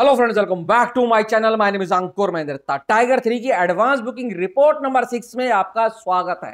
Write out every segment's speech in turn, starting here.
hello friends welcome back to my channel my name is Ankur Mahendra Datta Tiger three की advance booking report number six में आपका स्वागत है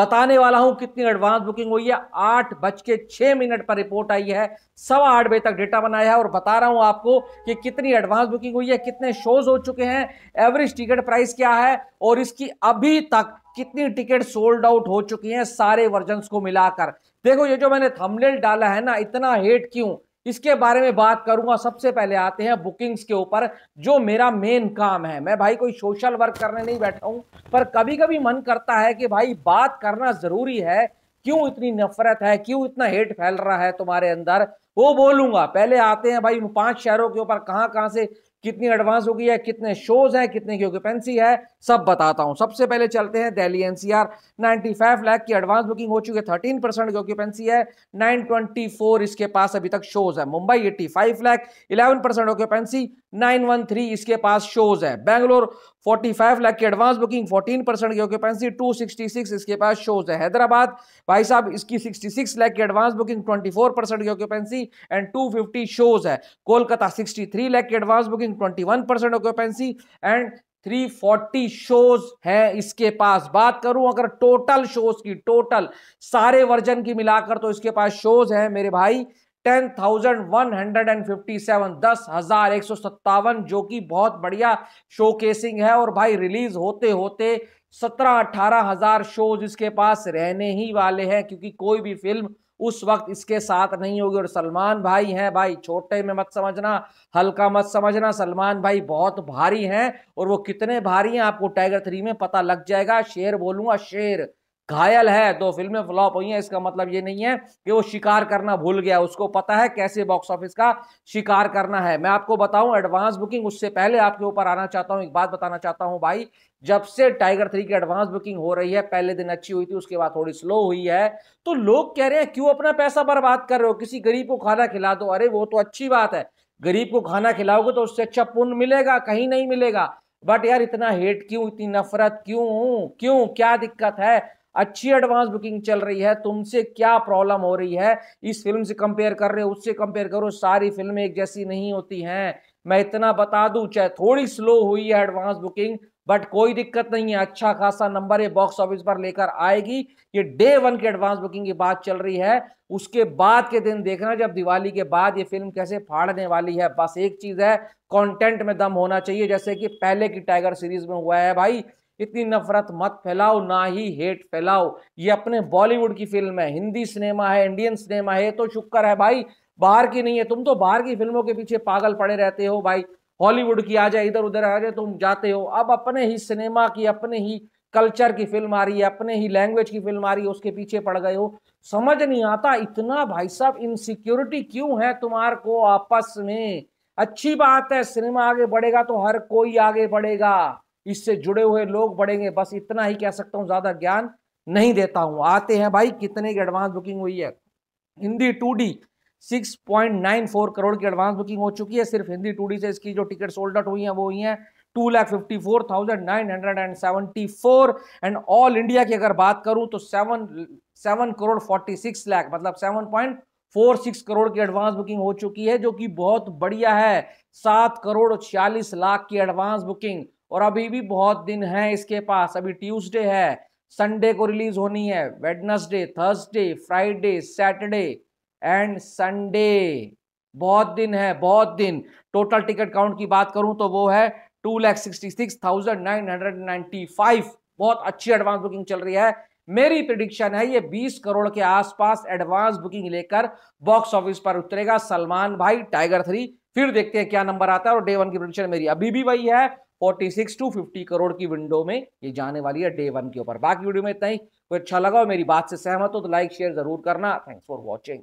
बताने वाला हूं कितनी एडवांस बुकिंग हुई है आठ बज के छः मिनट पर रिपोर्ट आई है सवा आठ बजे तक डेटा बनाया है और बता रहा हूं आपको कि कितनी एडवांस बुकिंग हुई है कितने शोज हो चुके हैं एवरेज टिकट प्राइस क्या है और इसकी अभी तक कितनी टिकट सोल्ड आउट हो चुकी हैं सारे वर्जन को मिलाकर देखो ये जो मैंने थंबनेल डाला है ना इतना हेट क्यों इसके बारे में बात करूंगा सबसे पहले आते हैं बुकिंग्स के ऊपर जो मेरा मेन काम है मैं भाई कोई सोशल वर्क करने नहीं बैठा हूं पर कभी कभी मन करता है कि भाई बात करना जरूरी है क्यों इतनी नफरत है क्यों इतना हेट फैल रहा है तुम्हारे अंदर वो बोलूंगा पहले आते हैं भाई पांच शहरों के ऊपर कहाँ कहाँ से कितनी एडवांस हो गई है कितने शोज हैं कितने की ऑक्यूपेंसी है सब बताता हूं सबसे पहले चलते हैं दिल्ली एनसीआर 95 लाख की एडवांस बुकिंग हो चुकी है 13 परसेंट की ऑक्यूपेंसी है 924 इसके पास अभी तक शोज है Mumbai 85 lakh eleven percent occupancy nine इसके पास शोज है बैंगलोर 45 लाख की एडवांस बुकिंग 14 परसेंट की ऑक्यूपेंसी 266 इसके पास शोज है हैदराबाद भाई साहब इसकी 66 लाख की एडवांस बुकिंग 24 परसेंट की ऑक्यूपेंसी एंड 250 शोज है कोलकाता 63 लाख की एडवांस बुकिंग लेकिन 21 परसेंट ऑक्यूपेंसी एंड 340 शोज हैं इसके पास बात करूं अगर टोटल शोज की टोटल सारे वर्जन की मिलाकर तो इसके पास शोज हैं मेरे भाई ten thousand one hundred and fifty seven दस हजार एक सौ सत्तावन जो कि बहुत बढ़िया शो केसिंग है और भाई रिलीज होते होते सत्रह अठारह हजार शोज इसके पास रहने ही वाले हैं क्योंकि कोई भी फिल्म उस वक्त इसके साथ नहीं होगी और सलमान भाई हैं भाई छोटे में मत समझना हल्का मत समझना सलमान भाई बहुत भारी हैं और वो कितने भारी हैं आपको टाइगर थ्री में पता लग जाएगा शेर बोलूंगा शेर घायल है तो फिल्में फ्लॉप हुई हैं इसका मतलब ये नहीं है कि वो शिकार करना भूल गया उसको पता है कैसे बॉक्स ऑफिस का शिकार करना है मैं आपको बताऊं एडवांस बुकिंग उससे पहले आपके ऊपर आना चाहता हूं एक बात बताना चाहता हूं भाई जब से टाइगर थ्री की एडवांस बुकिंग हो रही है पहले दिन अच्छी हुई थी उसके बाद थोड़ी स्लो हुई है तो लोग कह रहे हैं क्यों अपना पैसा बर्बाद कर रहे हो किसी गरीब को खाना खिला दो अरे वो तो अच्छी बात है गरीब को खाना खिलाओगे तो उससे अच्छा पुण्य मिलेगा कहीं नहीं मिलेगा बट यार इतना हेट क्यों इतनी नफरत क्यों क्यों क्या दिक्कत है अच्छी एडवांस बुकिंग चल रही है तुमसे क्या प्रॉब्लम हो रही है इस फिल्म से कंपेयर कर रहे हो उससे कंपेयर करो सारी फिल्में एक जैसी नहीं होती हैं मैं इतना बता दूं चाहे थोड़ी स्लो हुई है एडवांस बुकिंग बट कोई दिक्कत नहीं है अच्छा खासा नंबर ये बॉक्स ऑफिस पर लेकर आएगी ये डे वन की एडवांस बुकिंग की बात चल रही है उसके बाद के दिन देखना जब दिवाली के बाद ये फिल्म कैसे फाड़ने वाली है बस एक चीज़ है कंटेंट में दम होना चाहिए जैसे कि पहले की टाइगर सीरीज में हुआ है भाई इतनी नफरत मत फैलाओ ना ही हेट फैलाओ ये अपने बॉलीवुड की फिल्म है हिंदी सिनेमा है इंडियन सिनेमा है तो शुक्र है भाई बाहर की नहीं है तुम तो बाहर की फिल्मों के पीछे पागल पड़े रहते हो भाई हॉलीवुड की आ जाए इधर उधर आ जाए तुम जाते हो अब अपने ही सिनेमा की अपने ही कल्चर की फिल्म आ रही है अपने ही लैंग्वेज की फिल्म आ रही है उसके पीछे पड़ गए हो समझ नहीं आता इतना भाई साहब इनसिक्योरिटी क्यों है तुम्हार को आपस में अच्छी बात है सिनेमा आगे बढ़ेगा तो हर कोई आगे बढ़ेगा इससे जुड़े हुए लोग बढ़ेंगे बस इतना ही कह सकता हूँ ज़्यादा ज्ञान नहीं देता हूँ आते हैं भाई कितने की एडवांस बुकिंग हुई है Hindi two D six point nine four crore की एडवांस बुकिंग हो चुकी है सिर्फ हिंदी टू डी से इसकी जो टिकट सोल्ड आउट हुई हैं वो हुई हैं two lakh fifty four thousand nine hundred and seventy four and all India की अगर बात करूं तो seven seven crore forty six lakh मतलब seven point four six crore की एडवांस बुकिंग हो चुकी है जो कि बहुत बढ़िया है सात करोड़ छियालीस लाख की एडवांस बुकिंग और अभी भी बहुत दिन है इसके पास अभी ट्यूसडे है संडे को रिलीज होनी है Wednesday Thursday Friday Saturday and Sunday बहुत दिन है बहुत दिन टोटल टिकट काउंट की बात करूं तो वो है two lakh sixty six thousand nine hundred ninety five बहुत अच्छी एडवांस बुकिंग चल रही है मेरी प्रिडिक्शन है ये 20 करोड़ के आसपास एडवांस बुकिंग लेकर बॉक्स ऑफिस पर उतरेगा सलमान भाई टाइगर थ्री फिर देखते हैं क्या नंबर आता है और डे वन की प्रिडिक्शन मेरी अभी भी वही है 46 टू 50 करोड़ की विंडो में ये जाने वाली है डे वन के ऊपर बाकी वीडियो में इतना ही कोई अच्छा लगा और मेरी बात से सहमत हो तो लाइक शेयर जरूर करना थैंक्स फॉर वॉचिंग